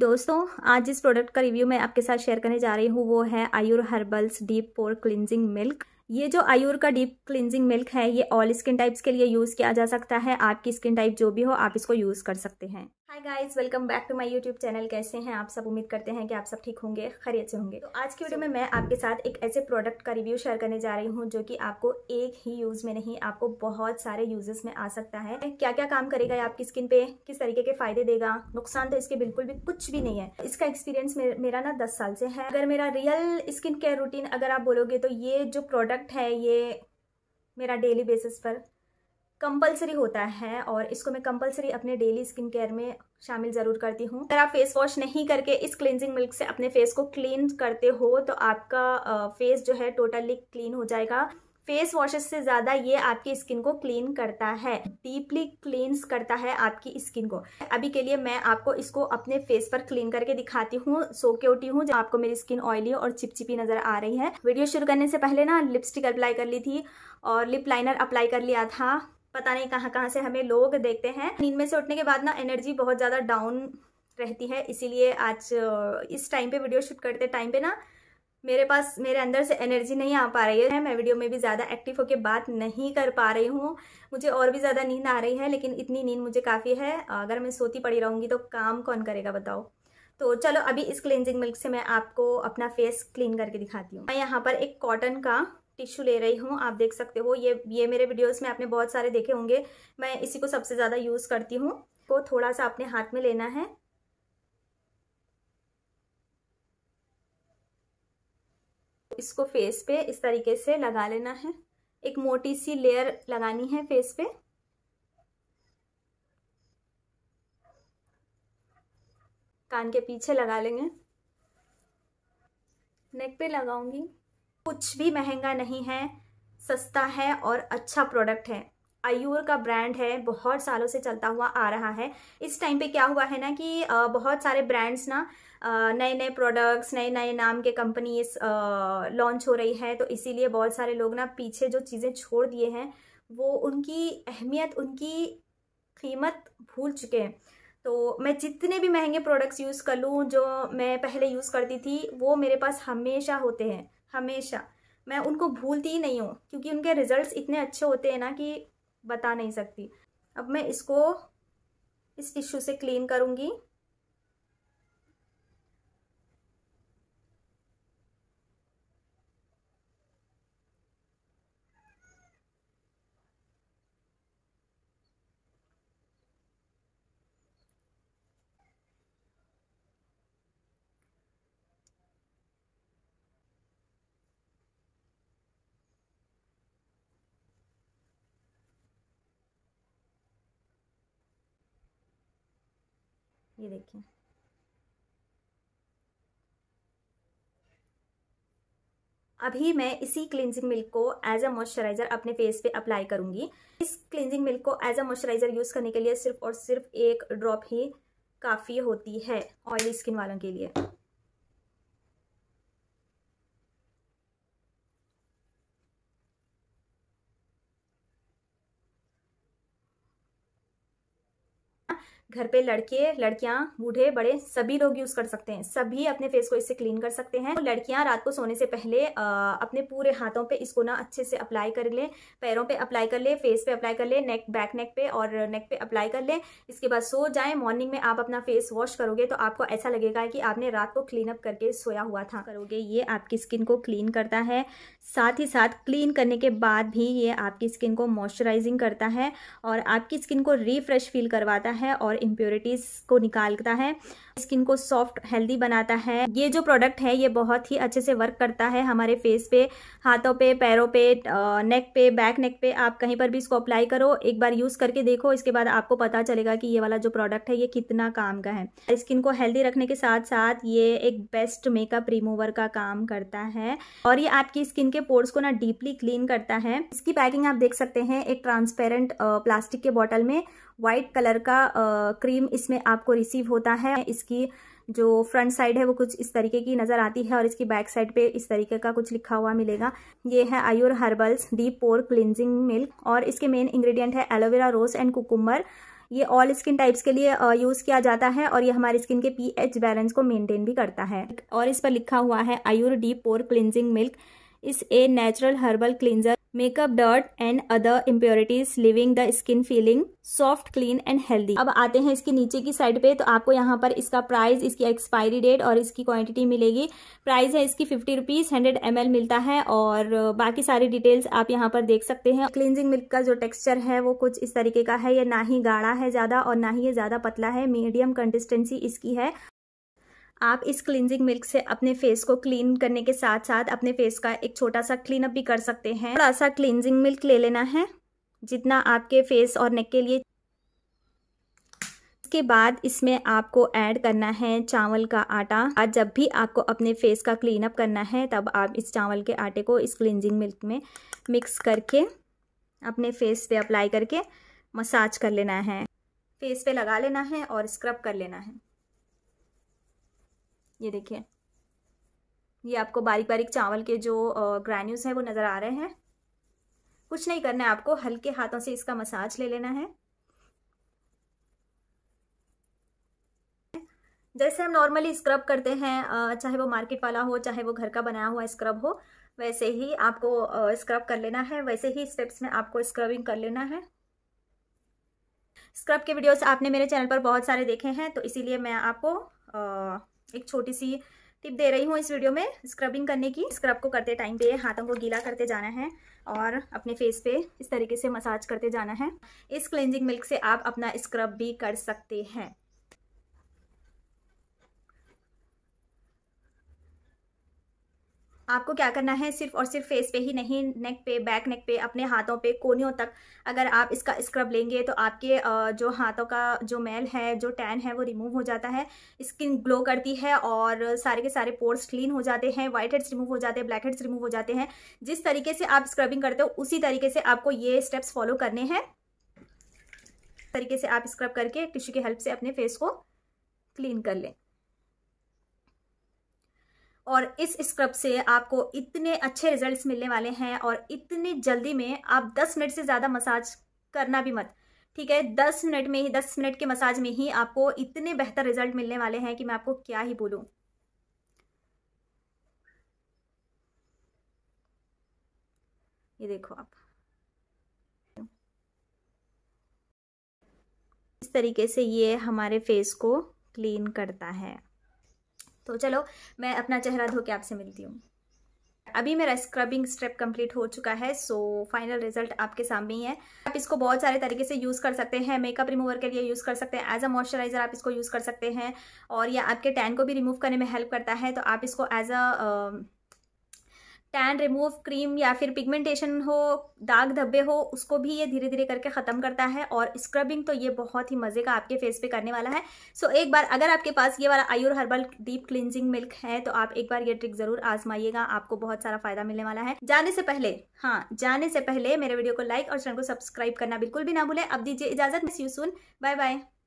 दोस्तों आज जिस प्रोडक्ट का रिव्यू मैं आपके साथ शेयर करने जा रही हूँ वो है Ayur herbals deep pore cleansing milk ये जो आयुर का डीप क्लिनजिंग मिल्क है ये ऑल स्किन टाइप्स के लिए यूज़ किया जा सकता है आपकी स्किन टाइप जो भी हो आप इसको यूज़ कर सकते हैं hi guys welcome back to my YouTube channel कैसे हैं आप सब उम्मीद करते हैं कि आप सब ठीक होंगे खरीद से होंगे तो आज की वीडियो में मैं आपके साथ एक ऐसे प्रोडक्ट का रिव्यू शेयर करने जा रही हूं जो कि आपको एक ही यूज़ में नहीं आपको बहुत सारे यूजेस में आ सकता है क्या क्या काम करेगा ये आपकी स्किन पे किस तरीके के फायदे देगा नुकसान तो इसके बिल्कुल भी कुछ भी नहीं है इसका एक्सपीरियंस मेरा ना दस साल से है अगर मेरा रियल स्किन केयर रूटीन अगर आप बोलोगे तो ये जो प्रोडक्ट है ये मेरा डेली बेसिस पर कंपलसरी होता है और इसको मैं कंपलसरी अपने डेली स्किन केयर में शामिल ज़रूर करती हूँ अगर आप फेस वॉश नहीं करके इस क्लिनजिंग मिल्क से अपने फेस को क्लीन करते हो तो आपका फेस जो है टोटली क्लीन हो जाएगा फेस वॉशेस से ज़्यादा ये आपकी स्किन को क्लीन करता है डीपली क्लींस करता है आपकी स्किन को अभी के लिए मैं आपको इसको अपने फेस पर क्लीन करके दिखाती हूँ सो के उठी हूँ जब आपको मेरी स्किन ऑयली और चिपचिपी नज़र आ रही है वीडियो शुरू करने से पहले ना लिपस्टिक अप्लाई कर ली थी और लिप लाइनर अप्लाई कर लिया था पता नहीं कहाँ कहाँ से हमें लोग देखते हैं नींद में से उठने के बाद ना एनर्जी बहुत ज़्यादा डाउन रहती है इसीलिए आज इस टाइम पे वीडियो शूट करते टाइम पे ना मेरे पास मेरे अंदर से एनर्जी नहीं आ पा रही है मैं वीडियो में भी ज़्यादा एक्टिव होकर बात नहीं कर पा रही हूँ मुझे और भी ज़्यादा नींद आ रही है लेकिन इतनी नींद मुझे काफ़ी है अगर मैं सोती पड़ी रहूँगी तो काम कौन करेगा बताओ तो चलो अभी इस क्लेंजिंग मिल्क से मैं आपको अपना फेस क्लीन करके दिखाती हूँ मैं यहाँ पर एक कॉटन का टिश्यू ले रही हूँ आप देख सकते हो ये ये मेरे वीडियोस में आपने बहुत सारे देखे होंगे मैं इसी को सबसे ज़्यादा यूज़ करती हूँ को थोड़ा सा अपने हाथ में लेना है इसको फेस पे इस तरीके से लगा लेना है एक मोटी सी लेयर लगानी है फेस पे कान के पीछे लगा लेंगे नेक पे लगाऊंगी कुछ भी महंगा नहीं है सस्ता है और अच्छा प्रोडक्ट है आयूर का ब्रांड है बहुत सालों से चलता हुआ आ रहा है इस टाइम पे क्या हुआ है ना कि बहुत सारे ब्रांड्स ना नए नए प्रोडक्ट्स नए नए नाम के कंपनीज लॉन्च हो रही है तो इसीलिए बहुत सारे लोग ना पीछे जो चीज़ें छोड़ दिए हैं वो उनकी अहमियत उनकी कीमत भूल चुके हैं तो मैं जितने भी महंगे प्रोडक्ट्स यूज़ कर लूँ जो मैं पहले यूज़ करती थी वो मेरे पास हमेशा होते हैं हमेशा मैं उनको भूलती ही नहीं हूँ क्योंकि उनके रिजल्ट्स इतने अच्छे होते हैं ना कि बता नहीं सकती अब मैं इसको इस टिश्यू से क्लीन करूँगी ये देखिए अभी मैं इसी क्लिनजिंग मिल्क को एज अ मॉइस्चराइजर अपने फेस पे अप्लाई करूंगी इस क्लिनजिंग मिल्क को एज अ मॉइस्चराइजर यूज करने के लिए सिर्फ और सिर्फ एक ड्रॉप ही काफ़ी होती है ऑयली स्किन वालों के लिए घर पे लड़के लड़कियां बूढ़े बड़े सभी लोग यूज कर सकते हैं सभी अपने फेस को इससे क्लीन कर सकते हैं तो लड़कियां रात को सोने से पहले आ, अपने पूरे हाथों पे इसको ना अच्छे से अप्लाई कर लें पैरों पे अप्लाई कर लें फेस पे अप्लाई कर लें नेक बैक नेक पे और नेक पे अप्लाई कर लें इसके बाद सो जाए मॉर्निंग में आप अपना फेस वॉश करोगे तो आपको ऐसा लगेगा कि आपने रात को क्लीन अप करके सोया हुआ था करोगे ये आपकी स्किन को क्लीन करता है साथ ही साथ क्लीन करने के बाद भी ये आपकी स्किन को मॉइस्चराइजिंग करता है और आपकी स्किन को रिफ्रेश फील करवाता है और इम्प्योरिटीज़ को निकालता है स्किन को सॉफ्ट हेल्दी बनाता है ये जो प्रोडक्ट है ये बहुत ही अच्छे से वर्क करता है हमारे फेस पे हाथों पे पैरों पे नेक पे बैक नेक पे आप कहीं पर भी इसको अप्लाई करो एक बार यूज़ करके देखो इसके बाद आपको पता चलेगा कि ये वाला जो प्रोडक्ट है ये कितना काम का है स्किन को हेल्दी रखने के साथ साथ ये एक बेस्ट मेकअप रिमूवर का काम करता है और ये आपकी स्किन के पोर्स को ना डीपली क्लीन करता है इसकी पैकिंग आप देख सकते हैं एक ट्रांसपेरेंट प्लास्टिक के बॉटल में वाइट कलर का क्रीम इसमें आपको रिसीव होता है इसकी जो फ्रंट साइड है वो कुछ इस तरीके की नज़र आती है और इसकी बैक साइड पे इस तरीके का कुछ लिखा हुआ मिलेगा ये है Ayur herbals deep pore cleansing milk और इसके मेन इंग्रेडिएंट है एलोवेरा रोज एंड कुकुम्बर ये ऑल स्किन टाइप्स के लिए यूज़ किया जाता है और ये हमारी स्किन के पीएच बैलेंस को मेंटेन भी करता है और इस पर लिखा हुआ है Ayur deep pore cleansing milk is a natural herbal cleanser makeup dirt and other impurities leaving the skin feeling soft clean and healthy अब आते हैं इसके नीचे की साइड पे तो आपको यहाँ पर इसका प्राइस इसकी एक्सपायरी डेट और इसकी क्वांटिटी मिलेगी प्राइस है इसकी फिफ्टी रुपीज हंड्रेड एम मिलता है और बाकी सारी डिटेल्स आप यहाँ पर देख सकते हैं क्लिनजिंग मिल्क का जो टेक्स्चर है वो कुछ इस तरीके का है ये ना ही गाढ़ा है ज्यादा और ना ही ये ज्यादा पतला है मीडियम कंसिस्टेंसी इसकी है आप इस क्लिनजिंग मिल्क से अपने फेस को क्लीन करने के साथ साथ अपने फेस का एक छोटा सा क्लीन अप भी कर सकते हैं थोड़ा सा क्लिनजिंग मिल्क ले लेना है जितना आपके फेस और नेक के लिए इसके बाद इसमें आपको ऐड करना है चावल का आटा आज जब भी आपको अपने फेस का क्लीन अप करना है तब आप इस चावल के आटे को इस क्लिनजिंग मिल्क में मिक्स करके अपने फेस पे अप्लाई करके मसाज कर लेना है फेस पे लगा लेना है और स्क्रब कर लेना है ये देखिए ये आपको बारीक बारीक चावल के जो ग्रैन्यूज हैं वो नज़र आ रहे हैं कुछ नहीं करना है आपको हल्के हाथों से इसका मसाज ले लेना है जैसे हम नॉर्मली स्क्रब करते हैं चाहे वो मार्केट वाला हो चाहे वो घर का बनाया हुआ स्क्रब हो वैसे ही आपको स्क्रब कर लेना है वैसे ही स्टेप्स में आपको स्क्रबिंग कर लेना है स्क्रब के वीडियोस आपने मेरे चैनल पर बहुत सारे देखे हैं तो इसीलिए मैं आपको आ, एक छोटी सी टिप दे रही हूँ इस वीडियो में स्क्रबिंग करने की स्क्रब को करते टाइम पे हाथों को गीला करते जाना है और अपने फेस पे इस तरीके से मसाज करते जाना है इस क्लेंजिंग मिल्क से आप अपना स्क्रब भी कर सकते हैं आपको क्या करना है सिर्फ और सिर्फ फेस पे ही नहीं नेक पे बैक नेक पे अपने हाथों पे कोनियों तक अगर आप इसका स्क्रब लेंगे तो आपके जो हाथों का जो मैल है जो टैन है वो रिमूव हो जाता है स्किन ग्लो करती है और सारे के सारे पोर्स क्लीन हो जाते हैं वाइट हेड्स रिमूव हो जाते हैं ब्लैक हेड्स रिमूव हो जाते हैं जिस तरीके से आप स्क्रबिंग करते हो उसी तरीके से आपको ये स्टेप्स फॉलो करने हैं तरीके से आप स्क्रब करके टिश्यू की हेल्प से अपने फेस को क्लीन कर लें और इस स्क्रब से आपको इतने अच्छे रिजल्ट्स मिलने वाले हैं और इतने जल्दी में आप 10 मिनट से ज़्यादा मसाज करना भी मत ठीक है 10 मिनट में ही 10 मिनट के मसाज में ही आपको इतने बेहतर रिजल्ट मिलने वाले हैं कि मैं आपको क्या ही बोलूँ ये देखो आप इस तरीके से ये हमारे फेस को क्लीन करता है तो चलो मैं अपना चेहरा धो के आपसे मिलती हूँ अभी मेरा स्क्रबिंग स्टेप कंप्लीट हो चुका है सो फाइनल रिजल्ट आपके सामने ही है आप इसको बहुत सारे तरीके से यूज़ कर सकते हैं मेकअप रिमूवर के लिए यूज़ कर सकते हैं एज अ मॉइस्चराइजर आप इसको यूज़ कर सकते हैं और ये आपके टैन को भी रिमूव करने में हेल्प करता है तो आप इसको as a tan remove cream या फिर पिगमेंटेशन हो दाग धब्बे हो उसको भी ये धीरे धीरे करके ख़त्म करता है और स्क्रबिंग तो ये बहुत ही मज़े का आपके फेस पे करने वाला है सो so, एक बार अगर आपके पास ये वाला Ayur herbal deep cleansing milk है तो आप एक बार ये ट्रिक ज़रूर आजमाइएगा आपको बहुत सारा फायदा मिलने वाला है जाने से पहले हाँ जाने से पहले मेरे वीडियो को लाइक और चैनल को सब्सक्राइब करना बिल्कुल भी ना भूलें अब दीजिए इजाज़त miss you soon bye bye